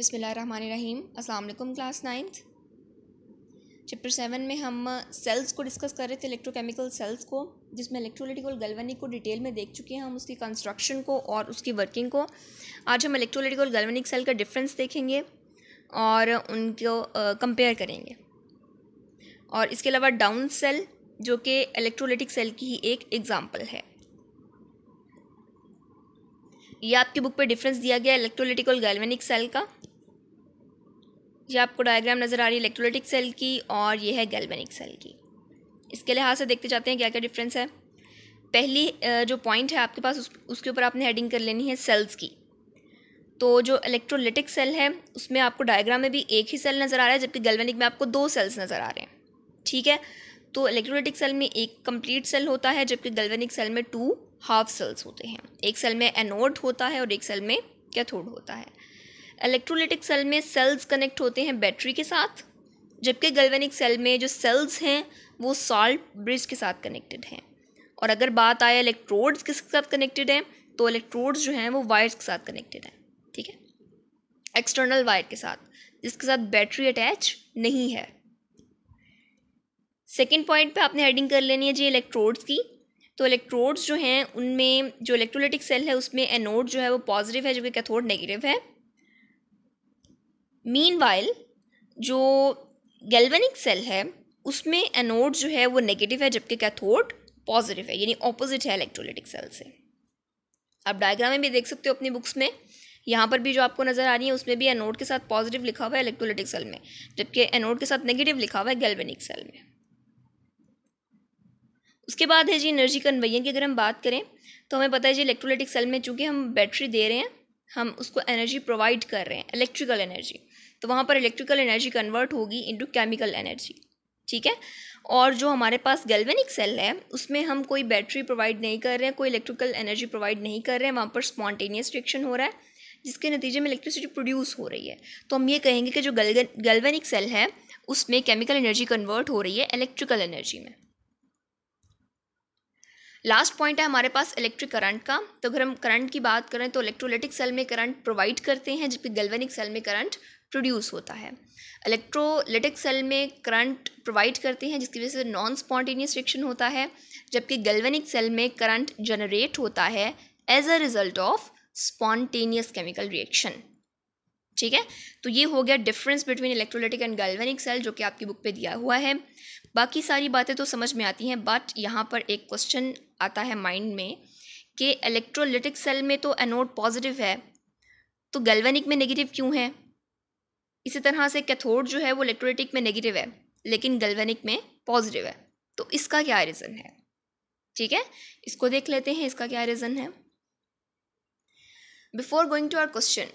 अस्सलाम वालेकुम class ninth chapter seven में हम सेल्स uh, को डिस्कस कर रहे थे इलेक्ट्रोकेमिकल सेल्स को जिसमें इलेक्ट्रोलिटिकल और गलवनिक को डिटेल में देख चुके हैं हम उसकी कंस्ट्रक्शन को और उसकी वर्किंग को आज हम इलेक्ट्रोलिटिकल और गलवनिक सेल का डिफरेंस देखेंगे और उनको कंपेयर uh, करेंगे और इसके अलावा डाउन सेल जो कि इलेक्ट्रोलिटिक सेल की ही एक एग्ज़ाम्पल है ये आपकी बुक पे डिफरेंस दिया गया इलेक्ट्रोलिटिकल और गैल्वेनिक सेल का ये आपको डायग्राम नज़र आ रही है इलेक्ट्रोलिटिक सेल की और ये है गैल्वेनिक सेल की इसके लिहाज से देखते जाते हैं क्या क्या डिफरेंस है पहली जो पॉइंट है आपके पास उस, उसके ऊपर आपने हेडिंग कर लेनी है सेल्स की तो जो इलेक्ट्रोलिटिक सेल है उसमें आपको डायग्राम में भी एक ही सेल नज़र आ रहा है जबकि गैल्वेनिक में आपको दो सेल्स नज़र आ रहे हैं ठीक है तो इलेक्ट्रोलिटिक सेल में एक कंप्लीट सेल होता है जबकि गैल्वेनिक सेल में टू हाफ सेल्स होते हैं एक सेल में एनोड होता है और एक सेल में कैथोड होता है इलेक्ट्रोलिटिक सेल में सेल्स कनेक्ट होते हैं बैटरी के साथ जबकि गल्वेनिक सेल में जो सेल्स हैं वो सॉल्ट ब्रिज के साथ कनेक्टेड हैं और अगर बात आए इलेक्ट्रोड्स किसके साथ कनेक्टेड हैं तो इलेक्ट्रोड्स जो हैं वो वायर्स के साथ कनेक्टेड हैं ठीक है एक्सटर्नल वायर के साथ जिसके साथ बैटरी अटैच नहीं है सेकेंड पॉइंट पे आपने हेडिंग कर लेनी है जी इलेक्ट्रोड्स की तो इलेक्ट्रोड्स जो हैं उनमें जो इलेक्ट्रोलिटिक सेल है उसमें एनोड जो है वो पॉजिटिव है जबकि कैथोड नेगेटिव है मीन जो गैल्वेनिक सेल है उसमें एनोड जो है वो नेगेटिव है जबकि कैथोड पॉजिटिव है यानी ऑपोजिट है इलेक्ट्रोलिटिक सेल से आप डायग्राम में भी देख सकते हो अपनी बुक्स में यहाँ पर भी जो आपको नज़र आ रही है उसमें भी एनोड के साथ पॉजिटिव लिखा हुआ है इलेक्ट्रोलिटिक सेल में जबकि एनोड के साथ नेगेटिव लिखा हुआ है गैल्वेनिक सेल में उसके बाद है जी एनर्जी कन्वर्जन की अगर हम बात करें तो हमें पता है जी इलेक्ट्रोलिटिक सेल में चूँकि हम बैटरी दे रहे हैं हम उसको एनर्जी प्रोवाइड कर रहे हैं इलेक्ट्रिकल एनर्जी तो वहाँ पर इलेक्ट्रिकल एनर्जी कन्वर्ट होगी इंटू केमिकल एनर्जी ठीक है और जो हमारे पास गैल्वेनिक सेल है उसमें हम कोई बैटरी प्रोवाइड नहीं कर रहे हैं कोई इलेक्ट्रिकल एनर्जी प्रोवाइड नहीं कर रहे हैं वहाँ पर स्पॉन्टेनियस रिएक्शन हो रहा है जिसके नतीजे में इलेक्ट्रिसिटी प्रोड्यूस हो रही है तो हम ये कहेंगे कि जो गैल्वेनिक सेल है उसमें केमिकल एनर्जी कन्वर्ट हो रही है इलेक्ट्रिकल एनर्जी में लास्ट पॉइंट है हमारे पास इलेक्ट्रिक करंट का तो अगर हम करंट की बात करें तो इलेक्ट्रोलिटिक सेल में करंट प्रोवाइड करते हैं जबकि गैल्वेनिक सेल में करंट प्रोड्यूस होता है इलेक्ट्रोलिटिक सेल में करंट प्रोवाइड करते हैं जिसकी वजह से नॉन स्पॉन्टेनियस रिएक्शन होता है जबकि गल्वेनिक सेल में करंट जनरेट होता है as a result of spontaneous chemical reaction ठीक है तो ये हो गया difference between electrolytic and galvanic cell जो कि आपकी बुक पे दिया हुआ है बाकी सारी बातें तो समझ में आती हैं बट यहाँ पर एक क्वेश्चन आता है माइंड में कि इलेक्ट्रोलिटिक सेल में तो एनोड पॉजिटिव है तो गल्वेनिक में नेगेटिव क्यों है इसी तरह से कैथोड जो है वो इलेक्ट्रोलिटिक में नेगेटिव है लेकिन गल्वेनिक में पॉजिटिव है तो इसका क्या रीज़न है ठीक है इसको देख लेते हैं इसका क्या रीज़न है before going to our question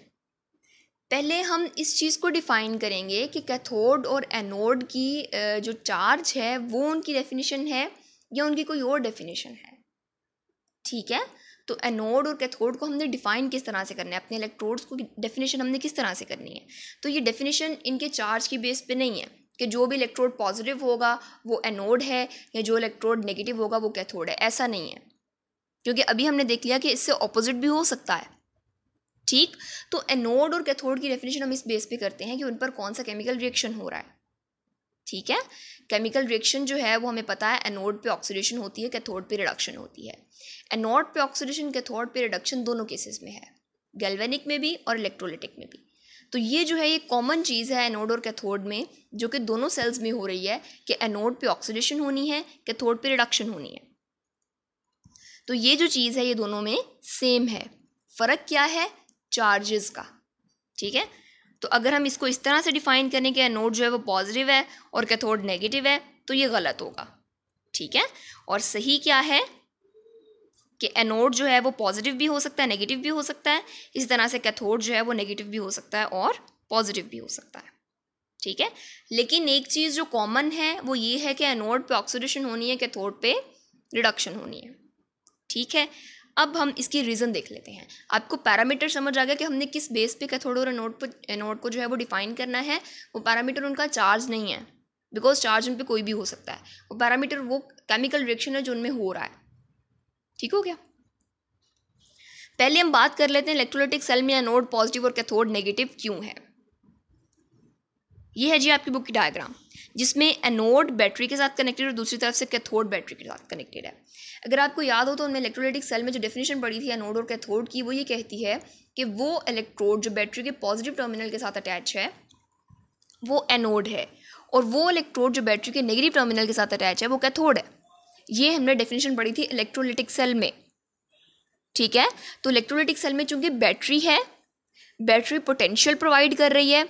पहले हम इस चीज़ को डिफ़ाइन करेंगे कि कैथोड और एनोड की जो चार्ज है वो उनकी डेफिनेशन है या उनकी कोई और डेफिनेशन है ठीक है तो एनोड और कैथोड को हमने डिफाइन किस तरह से करना है अपने इलेक्ट्रोड्स को डेफिनेशन हमने किस तरह से करनी है तो ये डेफिनेशन इनके चार्ज की बेस पे नहीं है कि जो भी इलेक्ट्रोड पॉजिटिव होगा वो एनोड है या जो इलेक्ट्रोड नेगेटिव होगा वो कैथोड है ऐसा नहीं है क्योंकि अभी हमने देख लिया कि इससे ऑपोजिट भी हो सकता है ठीक तो एनोड और कैथोड की डेफिनेशन हम इस बेस पे करते हैं कि उन पर कौन सा केमिकल रिएक्शन हो रहा है ठीक है केमिकल रिएक्शन जो है वो हमें पता है एनोड पे ऑक्सीडेशन होती है कैथोड पे रिडक्शन होती है एनोड पे ऑक्सीडेशन कैथोड पे रिडक्शन दोनों केसेस में है गैल्वेनिक में भी और इलेक्ट्रोलिटिक में भी तो ये जो है ये कॉमन चीज़ है एनोड और कैथोड में जो कि दोनों सेल्स में हो रही है कि एनोड पे ऑक्सीडेशन होनी है कैथोड पे रिडक्शन होनी है तो ये जो चीज़ है ये दोनों में सेम है फ़र्क क्या है चार्जेस का ठीक है तो अगर हम इसको इस तरह से डिफाइन करें कि एनोड जो है वो पॉजिटिव है और कैथोड नेगेटिव है तो ये गलत होगा ठीक है और सही क्या है कि एनोड जो है वो पॉजिटिव भी हो सकता है नेगेटिव भी हो सकता है इसी तरह से कैथोड जो है वो नेगेटिव भी हो सकता है और पॉजिटिव भी हो सकता है ठीक है लेकिन एक चीज़ जो कॉमन है वो ये है कि एनोड पे ऑक्सीडेशन होनी है कैथोड पे रिडक्शन होनी है ठीक है अब हम इसकी रीज़न देख लेते हैं आपको पैरामीटर समझ आ गया कि हमने किस बेस पे कैथोड और एनोड पर एनोड को जो है वो डिफाइन करना है वो पैरामीटर उनका चार्ज नहीं है बिकॉज चार्ज उन पर कोई भी हो सकता है वो पैरामीटर वो केमिकल रिएक्शन है जो उनमें हो रहा है ठीक हो गया पहले हम बात कर लेते हैं इलेक्ट्रोलाइटिक सेल में एनोड पॉजिटिव और कैथोड नेगेटिव क्यों है ये है जी आपकी बुक की डायग्राम जिसमें एनोड बैटरी के साथ कनेक्टेड और दूसरी तरफ से कैथोड बैटरी के साथ कनेक्टेड है अगर आपको याद हो तो उनमें इलेक्ट्रोलिटिक सेल में जो डेफिनेशन पड़ी थी एनोड और कैथोड की वो ये कहती है कि वो इलेक्ट्रोड जो बैटरी के पॉजिटिव टर्मिनल के साथ अटैच है वो एनोड है और वो इलेक्ट्रोड जो बैटरी के नेगेटिव टर्मिनल के साथ अटैच है वो कैथोड है ये हमने डेफिनेशन पढ़ी थी इलेक्ट्रोलिटिक सेल में ठीक है तो इलेक्ट्रोलिटिक सेल में चूंकि बैटरी है बैटरी पोटेंशियल प्रोवाइड कर रही है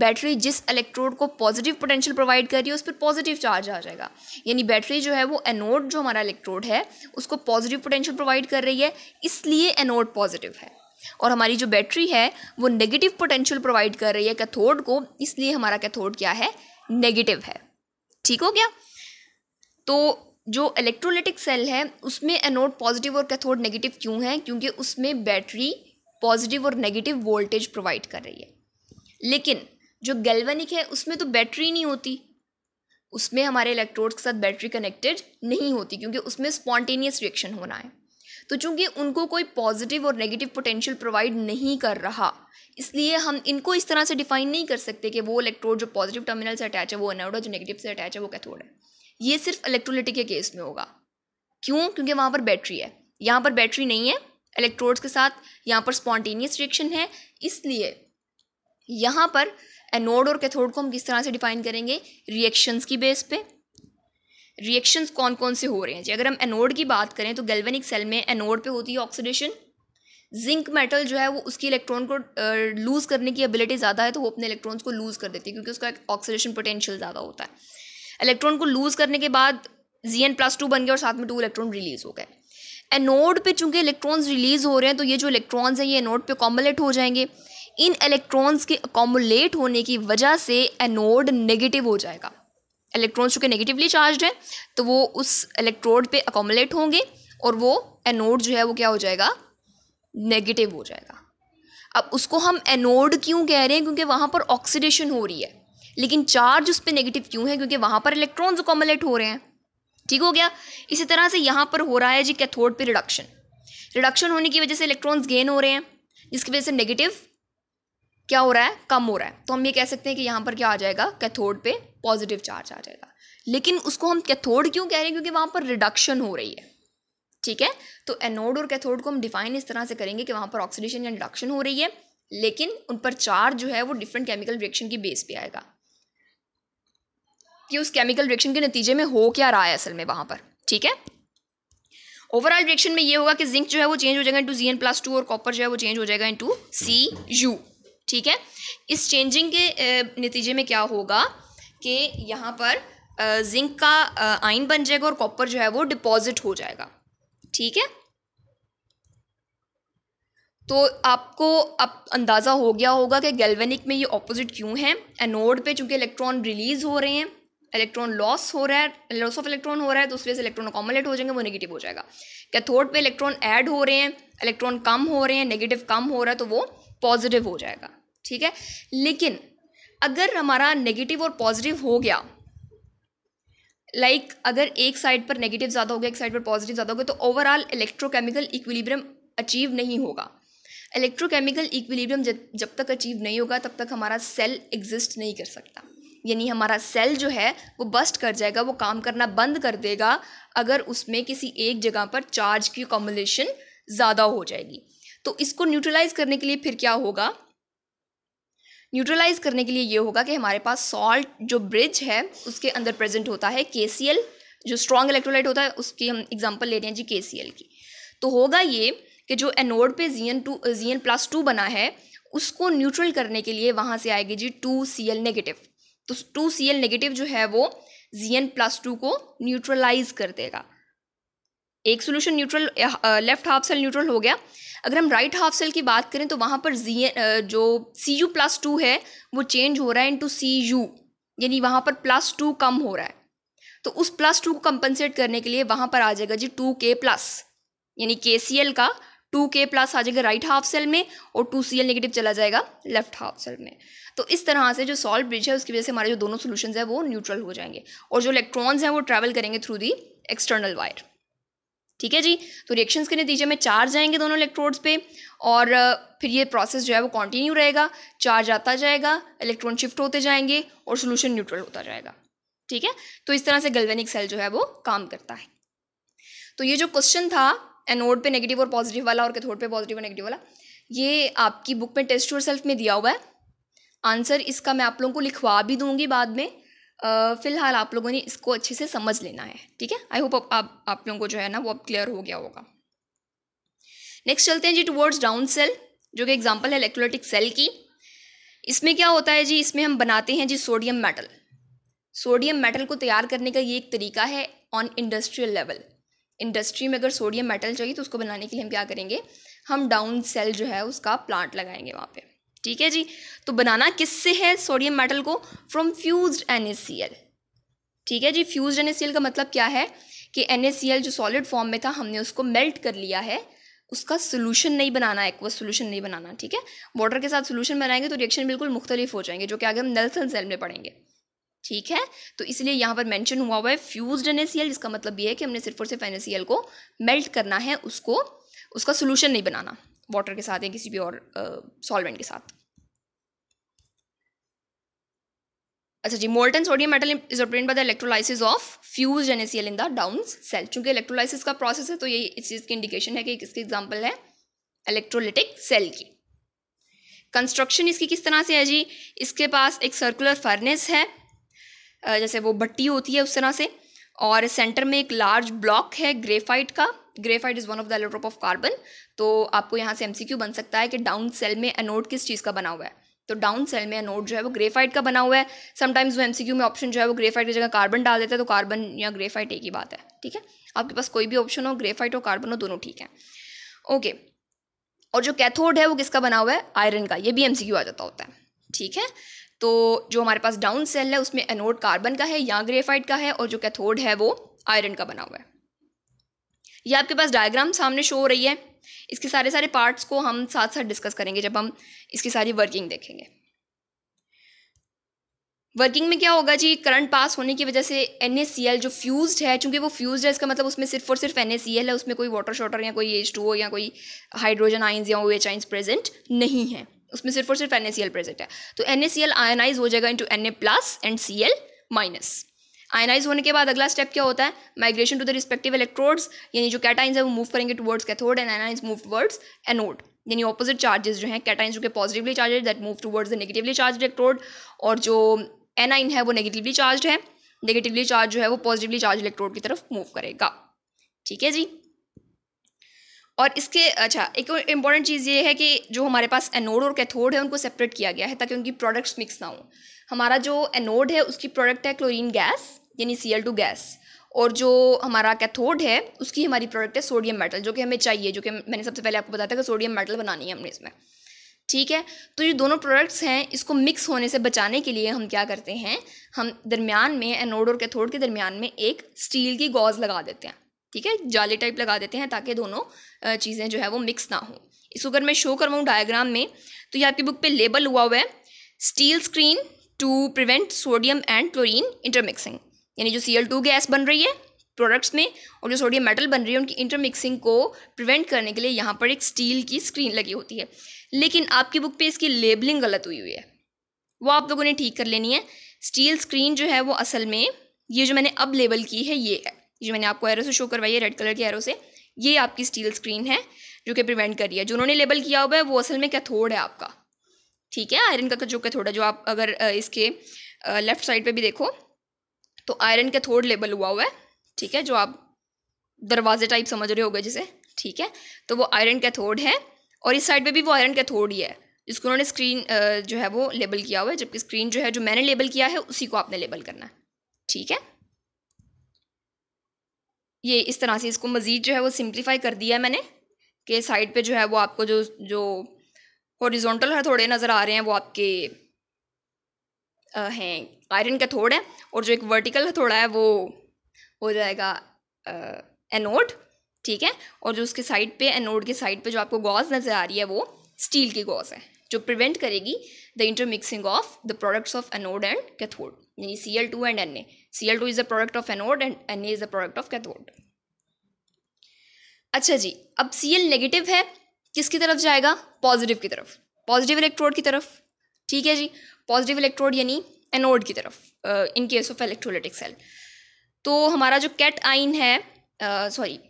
बैटरी जिस इलेक्ट्रोड को पॉजिटिव पोटेंशियल प्रोवाइड कर रही है उस पर पॉजिटिव चार्ज आ जाएगा यानी बैटरी जो है वो एनोड जो हमारा इलेक्ट्रोड है उसको पॉजिटिव पोटेंशियल प्रोवाइड कर रही है इसलिए एनोड पॉजिटिव है और हमारी जो बैटरी है वो नेगेटिव पोटेंशियल प्रोवाइड कर रही है कैथोड को इसलिए हमारा कैथोड क्या है नेगेटिव है ठीक हो गया तो जो इलेक्ट्रोलिटिक सेल है उसमें एनोड पॉजिटिव और कैथोड नेगेटिव क्यों है क्योंकि उसमें बैटरी पॉजिटिव और नेगेटिव वोल्टेज प्रोवाइड कर रही है लेकिन जो गैल्वेनिक है उसमें तो बैटरी नहीं होती उसमें हमारे इलेक्ट्रोड्स के साथ बैटरी कनेक्टेड नहीं होती क्योंकि उसमें स्पॉन्टेनियस रिएक्शन होना है तो चूंकि उनको कोई पॉजिटिव और नेगेटिव पोटेंशियल प्रोवाइड नहीं कर रहा इसलिए हम इनको इस तरह से डिफाइन नहीं कर सकते कि वो इलेक्ट्रोड जो पॉजिटिव टर्मिनल से अटैच है वो अनोड है जो नेगेटिव से अटैच है वो कैथोड है ये सिर्फ इलेक्ट्रोलिटिक के केस में होगा क्यों क्योंकि वहाँ पर बैटरी है यहाँ पर बैटरी नहीं है इलेक्ट्रोड्स के साथ यहाँ पर स्पॉन्टेनियस रिएक्शन है इसलिए यहाँ पर एनोड और कैथोड को हम किस तरह से डिफाइन करेंगे रिएक्शंस की बेस पे रिएक्शंस कौन कौन से हो रहे हैं जी अगर हम एनोड की बात करें तो गैल्वेनिक सेल में एनोड पे होती है ऑक्सीडेशन जिंक मेटल जो है वो उसकी इलेक्ट्रॉन को लूज़ करने की एबिलिटी ज़्यादा है तो वो अपने इलेक्ट्रॉन्स को लूज़ कर देती है क्योंकि उसका ऑक्सीडेशन पोटेंशियल ज़्यादा होता है इलेक्ट्रॉन को लूज़ करने के बाद जी एन प्लस टू बन गया और साथ में टू इलेक्ट्रॉन रिलीज़ हो गए एनोड पे चूंकि इलेक्ट्रॉन्स रिलीज हो रहे हैं तो ये जो इलेक्ट्रॉन्स हैं ये एनोड पे अकोमोलेट हो जाएंगे इन इलेक्ट्रॉन्स के अकोमोलेट होने की वजह से एनोड नेगेटिव हो जाएगा इलेक्ट्रॉन्स चूँकि नेगेटिवली चार्ज हैं तो वो उस इलेक्ट्रोड पर अकोमोलेट होंगे और वो एनोड जो है वो क्या हो जाएगा नेगेटिव हो जाएगा अब उसको हम एनोड क्यों कह रहे हैं क्योंकि वहाँ पर ऑक्सीडेशन हो रही है लेकिन चार्ज उस पर नेगेटिव क्यों है क्योंकि वहाँ पर इलेक्ट्रॉन्स अकोमोलेट हो रहे हैं ठीक हो गया इसी तरह से यहाँ पर हो रहा है जी कैथोड पे रिडक्शन रिडक्शन होने की वजह से इलेक्ट्रॉन्स गेन हो रहे हैं जिसकी वजह से नेगेटिव क्या हो रहा है कम हो रहा है तो हम ये कह सकते हैं कि यहाँ पर क्या आ जाएगा कैथोड पे पॉजिटिव चार्ज आ जाएगा लेकिन उसको हम कैथोड क्यों कह रहे हैं क्योंकि वहाँ पर रिडक्शन हो रही है ठीक है तो एनोड और कैथोड को हम डिफाइन इस तरह से करेंगे कि वहाँ पर ऑक्सीडेशन या रिडक्शन हो रही है लेकिन उन पर चार्ज जो है वो डिफरेंट केमिकल रिएक्शन की बेस पे आएगा कि उस केमिकल रिएक्शन के नतीजे में हो क्या रहा है असल में वहाँ पर ठीक है ओवरऑल रिएक्शन में ये होगा कि जिंक जो है वो चेंज हो जाएगा into Z N plus two और कॉपर जो है वो चेंज हो जाएगा इंटू सी यू ठीक है इस चेंजिंग के नतीजे में क्या होगा कि यहाँ पर जिंक का आइन बन जाएगा और कॉपर जो है वो डिपॉजिट हो जाएगा ठीक है तो आपको अब अंदाज़ा हो गया होगा कि गैल्वेनिक में ये ऑपोजिट क्यों है एनोड पे चूंकि इलेक्ट्रॉन रिलीज़ हो रहे हैं इलेक्ट्रॉन लॉस हो रहा है लॉस ऑफ इलेक्ट्रॉन हो रहा है तो उस वजह से इलेक्ट्रॉन अकोमोलेट हो जाएंगे वो नेगेटिव हो जाएगा कैथोड पे इलेक्ट्रॉन ऐड हो रहे हैं इलेक्ट्रॉन कम हो रहे हैं नेगेटिव कम हो रहा है तो वो पॉजिटिव हो जाएगा ठीक है लेकिन अगर हमारा नेगेटिव और पॉजिटिव हो गया लाइक like, अगर एक साइड पर नेगेटिव ज़्यादा हो गया एक साइड पर पॉजिटिव ज़्यादा हो गया तो ओवरऑल इलेक्ट्रोकेमिकल इक्विलिब्रियम अचीव नहीं होगा इलेक्ट्रोकेमिकल इक्विलिब्रियम जब तक अचीव नहीं होगा तब तक हमारा सेल एग्जिस्ट नहीं कर सकता यानी हमारा सेल जो है वो बस्ट कर जाएगा वो काम करना बंद कर देगा अगर उसमें किसी एक जगह पर चार्ज की कॉम्बिनेशन ज़्यादा हो जाएगी तो इसको न्यूट्रलाइज करने के लिए फिर क्या होगा न्यूट्रलाइज करने के लिए ये होगा कि हमारे पास सॉल्ट जो ब्रिज है उसके अंदर प्रेजेंट होता है के जो स्ट्रॉन्ग इलेक्ट्रोलाइट होता है उसकी हम एग्जाम्पल ले रहे हैं जी के की तो होगा ये कि जो एनोड पे ZN to N plus two बना है उसको न्यूट्रल करने के लिए वहाँ से आएगी जी टू सी एल नेगेटिव तो टू सी एल नेगेटिव जो है वो जी एन प्लस टू को न्यूट्रलाइज कर देगा एक solution neutral left half cell neutral हो गया अगर हम राइट हाफ सेल की बात करें तो वहाँ पर जी जो सी यू प्लस टू है वो चेंज हो रहा है इंटू सी यू यानी वहाँ पर प्लस टू कम हो रहा है तो उस प्लस टू को कंपनसेट करने के लिए वहाँ पर आ जाएगा जी टू के प्लस यानी के सी एल का टू के प्लस आ जाएगा राइट हाफ सेल में और टू सी एल नेगेटिव चला जाएगा लेफ्ट हाफ सेल में तो इस तरह से जो सॉल्व ब्रिज है उसकी वजह से हमारे जो दोनों सोल्यूशन है वो न्यूट्रल हो जाएंगे और जो इलेक्ट्रॉन्स हैं वो ट्रैवल करेंगे थ्रू दी एक्सटर्नल वायर ठीक है जी तो रिएक्शंस के नतीजे में चार्ज जाएंगे दोनों इलेक्ट्रोड्स पे और फिर ये प्रोसेस जो है वो कंटिन्यू रहेगा चार्ज आता जाएगा इलेक्ट्रॉन शिफ्ट होते जाएंगे और सोल्यूशन न्यूट्रल होता जाएगा ठीक है तो इस तरह से गल्वेनिक सेल जो है वो काम करता है तो ये जो क्वेश्चन था एनोड पे नेगेटिव और पॉजिटिव वाला और कैथोड पे पॉजिटिव और नेगेटिव वाला ये आपकी बुक में टेस्ट और सेल्फ में दिया हुआ है आंसर इसका मैं आप लोगों को लिखवा भी दूंगी बाद में फ़िलहाल आप लोगों ने इसको अच्छे से समझ लेना है ठीक है आई होप आप आप लोगों को जो है ना वो अब क्लियर हो गया होगा नेक्स्ट चलते हैं जी टूवर्ड्स डाउन सेल जो कि एग्जाम्पल है इलेक्ट्रोलिटिक सेल की इसमें क्या होता है जी इसमें हम बनाते हैं जी सोडियम मेटल सोडियम मेटल को तैयार करने का ये एक तरीका है ऑन इंडस्ट्रियल लेवल इंडस्ट्री में अगर सोडियम मेटल चाहिए तो उसको बनाने के लिए हम क्या करेंगे हम डाउन सेल जो है उसका प्लांट लगाएंगे वहाँ पे ठीक है जी तो बनाना किससे है सोडियम मेटल को फ्रॉम फ्यूज एन ठीक है जी फ्यूज एन का मतलब क्या है कि एन जो सॉलिड फॉर्म में था हमने उसको मेल्ट कर लिया है उसका सोल्यूशन नहीं बनाना है एक्वस सोल्यूशन नहीं बनाना ठीक है वाटर के साथ सोल्यूशन बनाएंगे तो रिएक्शन बिल्कुल मुख्तलिफ हो जाएंगे जो कि आगे हम नेल्सन सेल में पढ़ेंगे ठीक है तो इसलिए यहाँ पर मेंशन हुआ हुआ है फ्यूज्ड एन जिसका मतलब ये है कि हमने सिर्फ और सिर्फ एन को मेल्ट करना है उसको उसका सोल्यूशन नहीं बनाना वाटर के साथ या किसी भी और सॉल्वेंट के साथ अच्छा जी molten sodium metal is obtain by the electrolysis of fuse N in the Down cell चूंकि इलेक्ट्रोलाइसिस का प्रोसेस है तो ये इस चीज़ की इंडिकेशन है कि किसकी एग्जाम्पल है इलेक्ट्रोलिटिक सेल की कंस्ट्रक्शन इसकी किस तरह से है जी इसके पास एक सर्कुलर फर्नेस है जैसे वो भट्टी होती है उस तरह से और सेंटर में एक लार्ज ब्लॉक है ग्रेफाइट का graphite is one of the allotrope of carbon तो आपको यहाँ से एमसीक्यू बन सकता है कि डाउन सेल में अनोड किस चीज़ का बना हुआ है तो डाउन सेल में अनोड जो है वो ग्रेफाइट का बना हुआ है समटाइम्स वो एमसीक्यू में ऑप्शन जो है वो ग्रेफाइट की जगह कार्बन डाल देता है तो कार्बन या ग्रेफाइट एक ही बात है ठीक है आपके पास कोई भी ऑप्शन हो ग्रेफाइट हो कार्बन हो दोनों ठीक है ओके और जो कैथोड है वो किसका बना हुआ है आयरन का ये भी एमसीक्यू आ जाता होता है ठीक है तो जो हमारे पास डाउन सेल है उसमें एनोड कार्बन का है या ग्रेफाइट का है और जो कैथोड है वो आयरन का बना हुआ है ये आपके पास डायग्राम सामने शो हो रही है इसके सारे सारे पार्ट्स को हम साथ साथ डिस्कस करेंगे जब हम इसकी सारी वर्किंग देखेंगे वर्किंग में क्या होगा जी करंट पास होने की वजह से एन जो फ्यूज्ड है चूंकि वो फ्यूज्ड है इसका मतलब उसमें सिर्फ और सिर्फ एन है उसमें कोई वाटर शॉटर या कोई एच या कोई हाइड्रोजन आइंस या ओ आइंस प्रेजेंट नहीं है उसमें सिर्फ और सिर्फ एन प्रेजेंट है तो एन आयनाइज हो जाएगा into N plus and C minus ionise होने के बाद अगला स्टेप क्या होता है migration to the respective electrodes यानी जो कैटाइन है वो मूव करेंगे towards cathode and anions move towards anode यानी ऑपोजिट चार्जेस जो हैं कैटाइंस जो कि positively charged that move towards the negatively charge electrode और जो एनाइन है वो नेगेटिवली चार्ज है नेगेटिवली चार्ज जो है वो पॉजिटिवली चार्ज इलेक्ट्रोड की तरफ मूव करेगा ठीक है जी और इसके अच्छा एक इम्पॉर्टेंट चीज़ ये है कि जो हमारे पास एनोड और कैथोड है उनको सेपरेट किया गया है ताकि उनकी प्रोडक्ट्स मिक्स ना हो हमारा जो एनोड है उसकी प्रोडक्ट है क्लोरीन गैस यानी सी एल टू गैस और जो हमारा कैथोड है उसकी हमारी प्रोडक्ट है सोडियम मेटल जो कि हमें चाहिए जो कि मैंने सबसे पहले आपको बताया था कि सोडियम मेटल बनानी है हमने इसमें ठीक है तो ये दोनों प्रोडक्ट्स हैं इसको मिक्स होने से बचाने के लिए हम क्या करते हैं हम दरमियान में एनोड और कैथोड के दरमियान में एक स्टील की गॉज लगा देते हैं ठीक है जाली टाइप लगा देते हैं ताकि दोनों चीज़ें जो है वो मिक्स ना हो इसको अगर मैं शो करवाऊँ डायग्राम में तो ये आपकी बुक पे लेबल हुआ हुआ है steel screen to prevent sodium and chlorine intermixing यानी जो सी एल टू गैस बन रही है प्रोडक्ट्स में और जो सोडियम मेटल बन रही है उनकी इंटरमिक्सिंग को प्रिवेंट करने के लिए यहाँ पर एक स्टील की स्क्रीन लगी होती है लेकिन आपकी बुक पर इसकी लेबलिंग गलत हुई हुई है वो आप लोगों ने ठीक कर लेनी है स्टील स्क्रीन जो है वो असल में ये जो मैंने अब लेबल की है ये है जो मैंने आपको एरो से शो करवाई है रेड कलर के एरो से ये आपकी स्टील स्क्रीन है जो कि प्रिवेंट कर रही है जो उन्होंने लेबल किया हुआ है वो असल में कैथोड है आपका ठीक है आयरन का तो जो कैथोड है जो आप अगर इसके लेफ्ट साइड पे भी देखो तो आयरन कैथोड लेबल हुआ हुआ है ठीक है जो आप दरवाजे टाइप समझ रहे हो जिसे ठीक है तो वो आयरन कैथोड है और इस साइड पर भी वो आयरन कैथोड ही है जिसको उन्होंने स्क्रीन जो है वो लेबल किया हुआ है जबकि स्क्रीन जो है जो मैंने लेबल किया है उसी को आपने लेबल करना है ठीक है ये इस तरह से इसको मज़ीद जो है वो सिम्प्लीफाई कर दिया है मैंने कि साइड पे जो है वो आपको जो जो हॉरिजोंटल है थोड़े नज़र आ रहे हैं वो आपके आ, हैं आयरन के थोड़े हैं और जो एक वर्टिकल थोड़ा है वो हो जाएगा एनोड ठीक है और जो उसके साइड पे एनोड के साइड पे जो आपको गॉज नज़र आ रही है वो स्टील की गॉज है जो प्रिवेंट करेगी the intermixing of the products of anode and cathode यानी C L two and N A Cl2 is the product of anode and Na is the product of cathode अच्छा जी अब Cl negative है किसकी तरफ जाएगा positive की तरफ पॉजिटिव इलेक्ट्रोड की तरफ ठीक है जी पॉजिटिव इलेक्ट्रोड यानी एनोड की तरफ in case of electrolytic cell तो हमारा जो कैट आइन है सॉरी uh,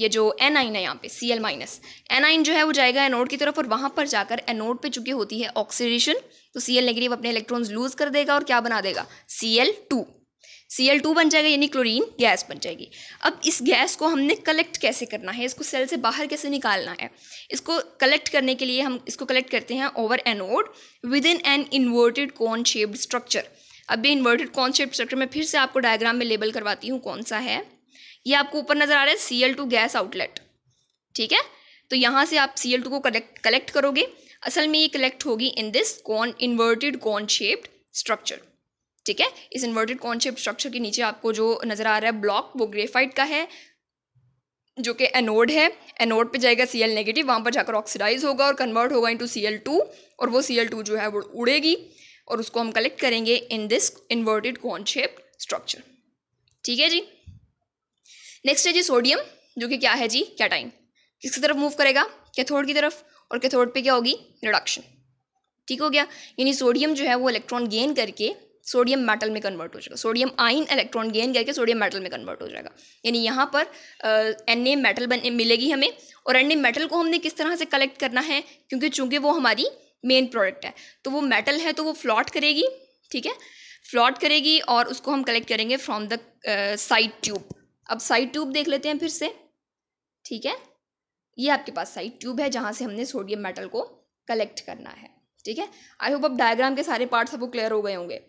ये जो एन आइन है यहाँ पे सी एल माइनस एन आइन जो है वो जाएगा एनोड की तरफ और वहाँ पर जाकर एनोड पे चुकी होती है ऑक्सीडेशन तो सी एल नेगेटिव अपने इलेक्ट्रॉन्स लूज कर देगा और क्या बना देगा C L two C L two बन जाएगा यानी क्लोरीन गैस बन जाएगी अब इस गैस को हमने कलेक्ट कैसे करना है इसको सेल से बाहर कैसे निकालना है इसको कलेक्ट करने के लिए हम इसको कलेक्ट करते हैं over anode within an inverted cone shaped structure अब ये इन्वर्टेड कॉन शेप्ड स्ट्रक्चर में फिर से आपको डायग्राम में लेबल करवाती हूँ कौन सा है ये आपको ऊपर नज़र आ रहा है C L two gas outlet ठीक है तो यहाँ से आप सी एल टू को कलेक्ट कलेक्ट करोगे असल में ये कलेक्ट होगी in this cone inverted cone shaped structure ठीक है इस इन्वर्टेड कॉन स्ट्रक्चर के नीचे आपको जो नज़र आ रहा है ब्लॉक वो ग्रेफाइट का है जो कि एनोड है एनोड पे जाएगा सी एल नेगेटिव वहाँ पर जाकर ऑक्सीडाइज होगा और कन्वर्ट होगा इनटू सी एल टू और वो सी एल टू जो है वो उड़ेगी और उसको हम कलेक्ट करेंगे in this inverted cone shape structure ठीक है जी नेक्स्ट है जी सोडियम जो कि क्या है जी क्या टाइम किसकी तरफ मूव करेगा कैथोड की तरफ और कैथोड पे क्या होगी रिडक्शन ठीक हो गया यानी सोडियम जो है वो इलेक्ट्रॉन गेन करके सोडियम मेटल में कन्वर्ट हो जाएगा सोडियम आइन इलेक्ट्रॉन गेन करके सोडियम मेटल में कन्वर्ट हो जाएगा यानी यहाँ पर एन ए मेटल बन मिलेगी हमें और एन ए मेटल को हमने किस तरह से कलेक्ट करना है क्योंकि चूंकि वो हमारी मेन प्रोडक्ट है तो वो मेटल है तो वो फ्लॉट करेगी ठीक है फ्लॉट करेगी और उसको हम कलेक्ट करेंगे फ्रॉम द साइड ट्यूब अब साइड ट्यूब देख लेते हैं फिर से ठीक है ये आपके पास साइड ट्यूब है जहाँ से हमने सोडियम मेटल को कलेक्ट करना है ठीक है आई होप अब डायग्राम के सारे पार्ट्स आपको क्लियर हो गए होंगे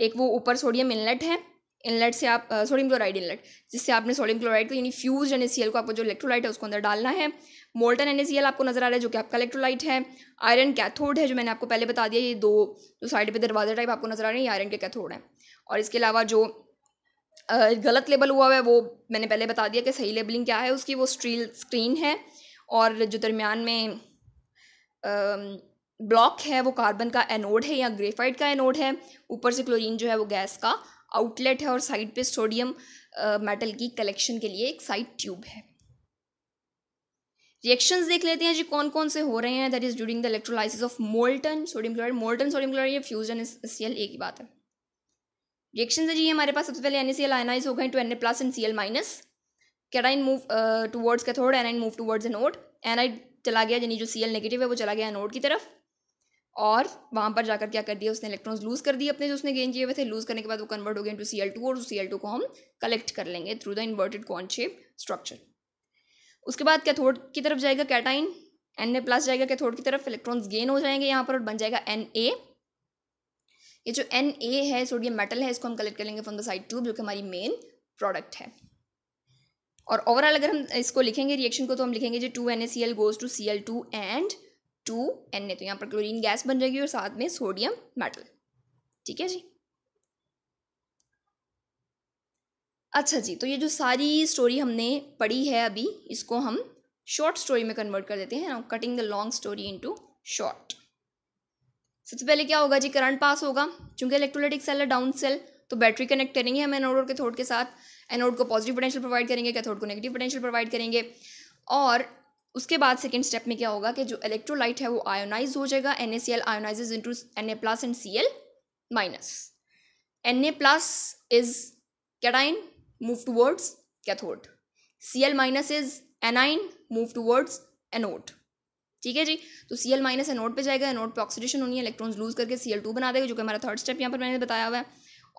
एक वो ऊपर सोडियम इनलेट है इनलेट से आप सोडियम क्लोराइड इनलेट जिससे आपने सोडियम क्लोराइड को यानी फ्यूज एन को आपको जो इलेक्ट्रोलाइट है उसको अंदर डालना है मोल्टन एन आपको नजर आ रहा है जो कि आपका इलेक्ट्रोलाइट है आयरन कैथोड है जो मैंने आपको पहले बता दिया ये दो जो साइड पे दरवाजा टाइप आपको नजर आ रहे हैं ये आयरन के कैथोड हैं और इसके अलावा जो गलत लेबल हुआ हुआ है वो मैंने पहले बता दिया कि सही लेबलिंग क्या है उसकी वो स्ट्रील स्क्रीन है और जो दरमियान में ब्लॉक है वो कार्बन का एनोड है या ग्रेफाइट का एनोड है ऊपर से क्लोरीन जो है वो गैस का आउटलेट है और साइड पे सोडियम मेटल की कलेक्शन के लिए एक साइड ट्यूब है रिएक्शंस देख लेते हैं जी कौन कौन से हो रहे हैं that is during the electrolysis of molten sodium chloride molten sodium chloride या फ्यूजन सी एल ए की बात है रिएक्शन है जी हमारे पास सबसे पहले एन सी एल आयनाइज हो गए to N A plus and C L minus cation move towards cathode anion move towards anode anion चला गया यानी जो सी एल नेगेटिव है वो चला गया एनोड की तरफ और वहाँ पर जाकर क्या कर दिया उसने इलेक्ट्रॉन्स लूज़ कर दिए अपने जो उसने गेन किए हुए थे लूज़ करने के बाद वो कन्वर्ट हो गए टू सी एल टू और सी एल टू को हम कलेक्ट कर लेंगे through the inverted cone shape structure उसके बाद क्या थोड़ की तरफ जाएगा कैटाइन एन ए प्लस जाएगा क्या थोड़ की तरफ इलेक्ट्रॉन्स गेन हो जाएंगे यहाँ पर और बन जाएगा एन ए ये जो एन ए है सोडियम मेटल है इसको हम कलेक्ट कर लेंगे फ्रॉम द साइड ट्यूब जो कि हमारी मेन प्रोडक्ट है और ओवरऑल अगर हम इसको लिखेंगे रिएक्शन को तो हम लिखेंगे जो two N A C L goes to C L two and two N A तो यहाँ पर क्लोरीन गैस बन जाएगी और साथ में सोडियम मेटल ठीक है जी अच्छा जी तो ये जो सारी स्टोरी हमने पढ़ी है अभी इसको हम शॉर्ट स्टोरी में कन्वर्ट कर देते हैं cutting the long story into short सबसे पहले क्या होगा जी करंट पास होगा चूंकि इलेक्ट्रोलाइटिक सेल है डाउन सेल तो बैटरी कनेक्ट करेंगे हम एनोड और कैथोड के साथ एनोड को पॉजिटिव पोटेंशियल प्रोवाइड करेंगे कैथोड को नेगेटिव पोटेंशियल प्रोवाइड करेंगे और उसके बाद सेकेंड स्टेप में क्या होगा कि जो इलेक्ट्रोलाइट है वो आयोनाइज हो जाएगा N A C L ionise in into N A plus and C L minus N A plus is cation move towards cathode C L minus is anion move towards anode ठीक है जी तो C L minus anode पर जाएगा anode पर oxidation होनी है electrons loose करके सी L to बना देगा जो कि हमारा थर्ड स्टेप यहाँ पर मैंने बताया हुआ है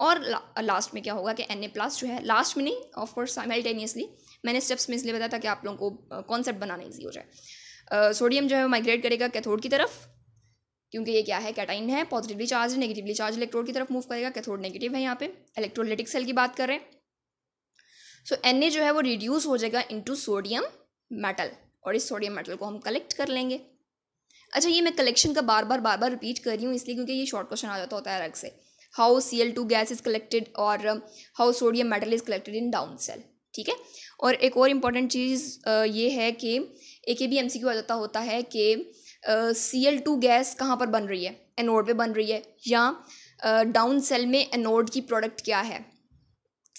और ला, लास्ट में क्या होगा कि एन ए प्लस जो है लास्ट में नहीं ऑफकोर्स साइमल्टेनियसली मैंने स्टेप्स में इसलिए बताया था कि आप लोगों को कॉन्सेप्ट बनाना ईजी हो जाए सोडियम जो है माइग्रेट करेगा कैथोड की तरफ क्योंकि ये क्या है कैटाइन है positively charge negatively charge electrode की तरफ मूव करेगा कैथोड नेगेटिव है यहाँ पे इलेक्ट्रोलिटिक सेल की बात कर रहे हैं सो एन एन जो है वो रिड्यूस हो जाएगा इंटू सोडियम मेटल और इस सोडियम मेटल को हम कलेक्ट कर लेंगे अच्छा ये मैं कलेक्शन का बार बार बार बार रिपीट कर रही हूँ इसलिए क्योंकि ये शॉर्ट क्वेश्चन आ जाता होता है अलग से how C L two gas is collected और how sodium metal is collected in Down cell ठीक है और एक और इम्पॉर्टेंट चीज़ ये है कि एक के बी एम सी क्यू आ जाता होता है कि सी एल टू गैस कहाँ पर बन रही है एनोड पे बन रही है या डाउन सेल में एनोड की प्रोडक्ट क्या है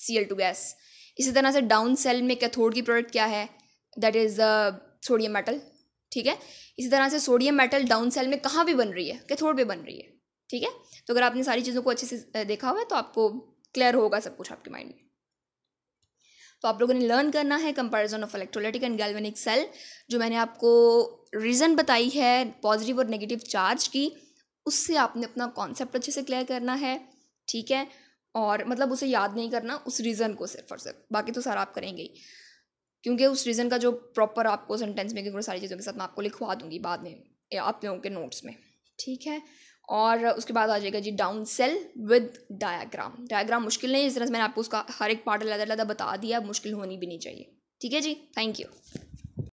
सी एल टू गैस इसी तरह से डाउन सेल में कैथोड की प्रोडक्ट क्या है दैट इज़ सोडियम मेटल ठीक है इसी तरह से सोडियम मेटल डाउन सेल में कहाँ भी बन रही है कैथोड पे बन रही है ठीक है तो अगर आपने सारी चीज़ों को अच्छे से देखा हुआ है तो आपको क्लियर होगा सब कुछ आपके माइंड में तो आप लोगों ने लर्न करना है comparison of electrolytic and galvanic cell जो मैंने आपको रीज़न बताई है पॉजिटिव और नेगेटिव चार्ज की उससे आपने अपना कॉन्सेप्ट अच्छे से क्लियर करना है ठीक है और मतलब उसे याद नहीं करना उस रीज़न को सिर्फ और सिर्फ बाकी तो सारा आप करेंगे ही क्योंकि उस रीज़न का जो प्रॉपर आपको सेंटेंस में क्योंकि सारी चीज़ों के साथ मैं आपको लिखवा दूंगी बाद में आप लोगों के नोट्स में ठीक है और उसके बाद आ जाएगा जी Down cell with diagram diagram मुश्किल नहीं इस तरह से मैंने आपको उसका हर एक पार्ट अलग अलग बता दिया मुश्किल होनी भी नहीं चाहिए ठीक है जी थैंक यू